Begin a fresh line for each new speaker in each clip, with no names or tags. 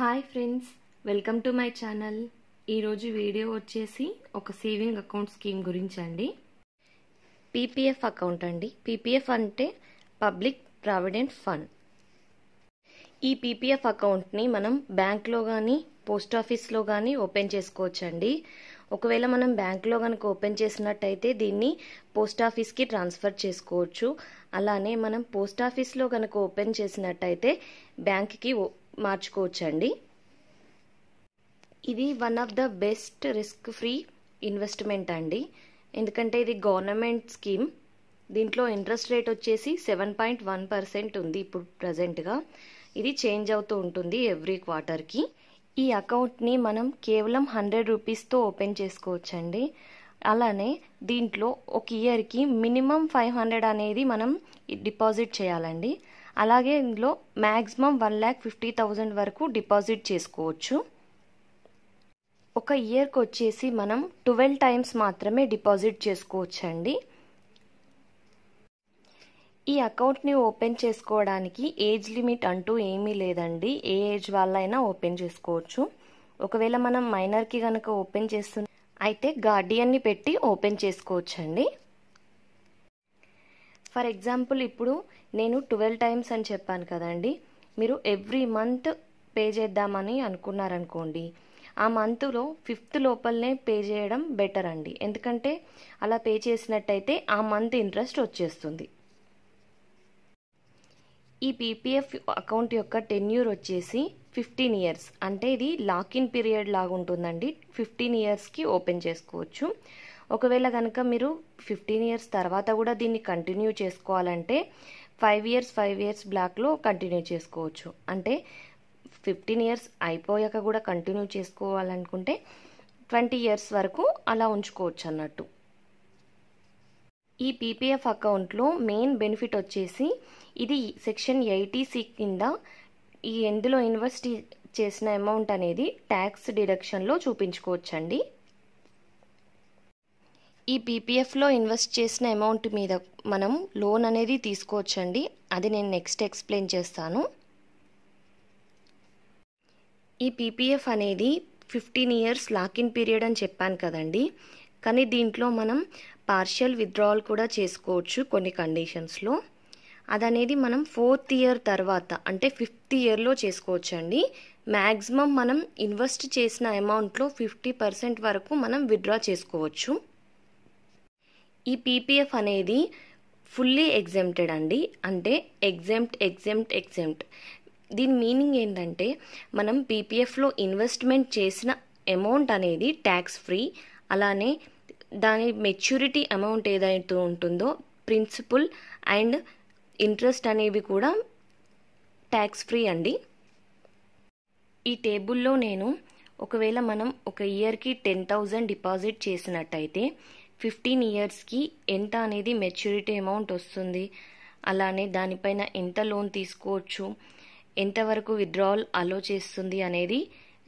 hi friends welcome to my channel ఈరోజు video వచ్చేసి ఒక సేవింగ్ అకౌంట్ స్కీమ్ గురించి అండి పీపీఎఫ్ అకౌంట్ అండి పీపీఎఫ్ అంటే పబ్లిక్ ప్రావిడెంట్ ఫండ్ ఈ పీపీఎఫ్ అకౌంట్ని మనం బ్యాంక్లో కానీ పోస్ట్ ఆఫీస్లో కానీ ఓపెన్ చేసుకోవచ్చండి ఒకవేళ మనం బ్యాంక్లో కనుక ఓపెన్ చేసినట్టయితే దీన్ని పోస్ట్ ఆఫీస్కి ట్రాన్స్ఫర్ చేసుకోవచ్చు అలానే మనం పోస్ట్ ఆఫీస్లో కనుక ఓపెన్ చేసినట్టయితే బ్యాంక్కి మార్చుకోవచ్చండి ఇది one of the best risk free investment అండి ఎందుకంటే ఇది గవర్నమెంట్ స్కీమ్ దీంట్లో ఇంట్రెస్ట్ రేట్ వచ్చేసి సెవెన్ పాయింట్ వన్ పర్సెంట్ ఉంది ఇప్పుడు ప్రజెంట్గా ఇది చేంజ్ అవుతూ ఉంటుంది ఎవ్రీ క్వార్టర్కి ఈ అకౌంట్ని మనం కేవలం హండ్రెడ్ రూపీస్తో ఓపెన్ చేసుకోవచ్చండి అలానే దీంట్లో ఒక ఇయర్కి మినిమం ఫైవ్ హండ్రెడ్ అనేది మనం డిపాజిట్ చేయాలండి అలాగే ఇందులో maximum one lakh fifty thousand వరకు డిపాజిట్ చేసుకోవచ్చు ఒక ఇయర్కి వచ్చేసి మనం ట్వెల్వ్ టైమ్స్ మాత్రమే డిపాజిట్ చేసుకోవచ్చండి ఈ అకౌంట్ని ఓపెన్ చేసుకోవడానికి ఏజ్ లిమిట్ అంటూ ఏమీ లేదండి ఏ ఏజ్ వాళ్ళైనా ఓపెన్ చేసుకోవచ్చు ఒకవేళ మనం మైనర్కి కనుక ఓపెన్ చేస్తున్నాం అయితే గార్డియన్ని పెట్టి ఓపెన్ చేసుకోవచ్చండి ఫర్ ఎగ్జాంపుల్ ఇప్పుడు నేను ట్వెల్వ్ టైమ్స్ అని చెప్పాను కదండి మీరు ఎవ్రీ మంత్ పే చేద్దామని అనుకున్నారనుకోండి ఆ మంత్లో ఫిఫ్త్ లోపలనే పే చేయడం బెటర్ అండి ఎందుకంటే అలా పే చేసినట్టయితే ఆ మంత్ ఇంట్రెస్ట్ వచ్చేస్తుంది ఈ పీపీఎఫ్ అకౌంట్ యొక్క టెన్యూర్ వచ్చేసి ఫిఫ్టీన్ ఇయర్స్ అంటే ఇది లాకిన్ పీరియడ్ లాగా ఉంటుందండి ఫిఫ్టీన్ ఇయర్స్కి ఓపెన్ చేసుకోవచ్చు ఒకవేళ కనుక మీరు ఫిఫ్టీన్ ఇయర్స్ తర్వాత కూడా దీన్ని కంటిన్యూ చేసుకోవాలంటే ఫైవ్ ఇయర్స్ ఫైవ్ ఇయర్స్ బ్లాక్లో కంటిన్యూ చేసుకోవచ్చు అంటే ఫిఫ్టీన్ ఇయర్స్ అయిపోయాక కూడా కంటిన్యూ చేసుకోవాలనుకుంటే ట్వంటీ ఇయర్స్ వరకు అలా ఉంచుకోవచ్చు అన్నట్టు ఈ పీపీఎఫ్ అకౌంట్లో మెయిన్ బెనిఫిట్ వచ్చేసి ఇది సెక్షన్ ఎయిటీ కింద ఈ ఎందులో ఇన్వెస్ట్ చేసిన అమౌంట్ అనేది ట్యాక్స్ డిడక్షన్లో చూపించుకోవచ్చండి ఈ పీపీఎఫ్లో ఇన్వెస్ట్ చేసిన అమౌంట్ మీద మనం లోన్ అనేది తీసుకోవచ్చండి అది నేను నెక్స్ట్ ఎక్స్ప్లెయిన్ చేస్తాను ఈ పీపీఎఫ్ అనేది ఫిఫ్టీన్ ఇయర్స్ లాకిన్ పీరియడ్ అని చెప్పాను కదండి కానీ దీంట్లో మనం పార్షియల్ విత్డ్రావల్ కూడా చేసుకోవచ్చు కొన్ని కండిషన్స్లో అదనేది మనం ఫోర్త్ ఇయర్ తర్వాత అంటే ఫిఫ్త్ ఇయర్లో చేసుకోవచ్చండి మ్యాక్సిమం మనం ఇన్వెస్ట్ చేసిన అమౌంట్లో ఫిఫ్టీ పర్సెంట్ వరకు మనం విత్డ్రా చేసుకోవచ్చు ఈ పీపీఎఫ్ అనేది ఫుల్లీ ఎగ్జెంప్టెడ్ అండి అంటే ఎగ్జెంప్ట్ ఎగ్జెంప్ట్ ఎగ్జెంప్ట్ దీని మీనింగ్ ఏంటంటే మనం పీపీఎఫ్లో ఇన్వెస్ట్మెంట్ చేసిన అమౌంట్ అనేది ట్యాక్స్ ఫ్రీ అలానే దాని మెచ్యూరిటీ అమౌంట్ ఏదైతే ఉంటుందో ప్రిన్సిపల్ అండ్ ఇంట్రెస్ట్ అనేవి కూడా ట్యాక్స్ ఫ్రీ అండి ఈ టేబుల్లో నేను ఒకవేళ మనం ఒక ఇయర్కి టెన్ థౌజండ్ డిపాజిట్ చేసినట్టయితే ఫిఫ్టీన్ ఇయర్స్కి ఎంత అనేది మెచ్యూరిటీ అమౌంట్ వస్తుంది అలానే దానిపైన ఎంత లోన్ తీసుకోవచ్చు ఎంతవరకు విత్డ్రావల్ అలో చేస్తుంది అనేది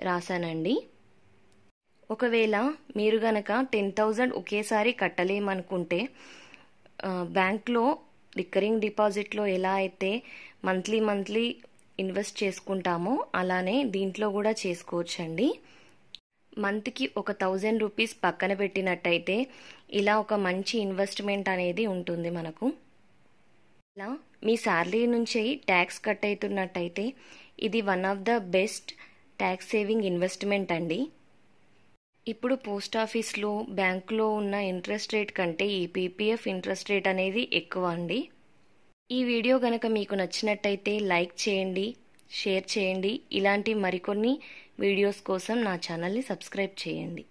రాశానండి ఒకవేళ మీరు గనక టెన్ థౌజండ్ ఒకేసారి కట్టలేమనుకుంటే బ్యాంక్లో రికరింగ్ డిపాజిట్లో ఎలా అయితే మంత్లీ మంత్లీ ఇన్వెస్ట్ చేసుకుంటామో అలానే దీంట్లో కూడా చేసుకోవచ్చండి మంత్కి ఒక థౌజండ్ రూపీస్ పక్కన పెట్టినట్టయితే ఇలా ఒక మంచి ఇన్వెస్ట్మెంట్ అనేది ఉంటుంది మనకు ఇలా మీ శాలరీ నుంచి ట్యాక్స్ కట్ అవుతున్నట్టయితే ఇది one of the best tax saving investment అండి ఇప్పుడు పోస్ట్ ఆఫీస్లో బ్యాంకులో ఉన్న ఇంట్రెస్ట్ రేట్ కంటే ఈ పీపీఎఫ్ ఇంట్రెస్ట్ రేట్ అనేది ఎక్కువ అండి ఈ వీడియో గనక మీకు నచ్చినట్టయితే లైక్ చేయండి షేర్ చేయండి ఇలాంటి మరికొన్ని వీడియోస్ కోసం నా ఛానల్ని సబ్స్క్రైబ్ చేయండి